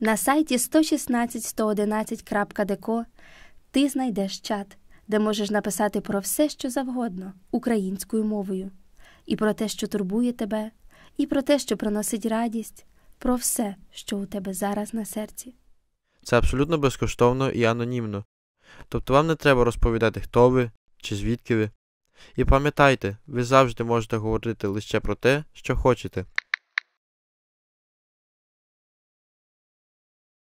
На сайті 116.111.deco ти знайдеш чат, де можеш написати про все, що завгодно українською мовою, і про те, що турбує тебе, і про те, що приносить радість, про все, що у тебе зараз на серці. Це абсолютно безкоштовно і анонімно. Тобто вам не треба розповідати, хто ви чи звідки ви. І пам'ятайте, ви завжди можете говорити лише про те, що хочете.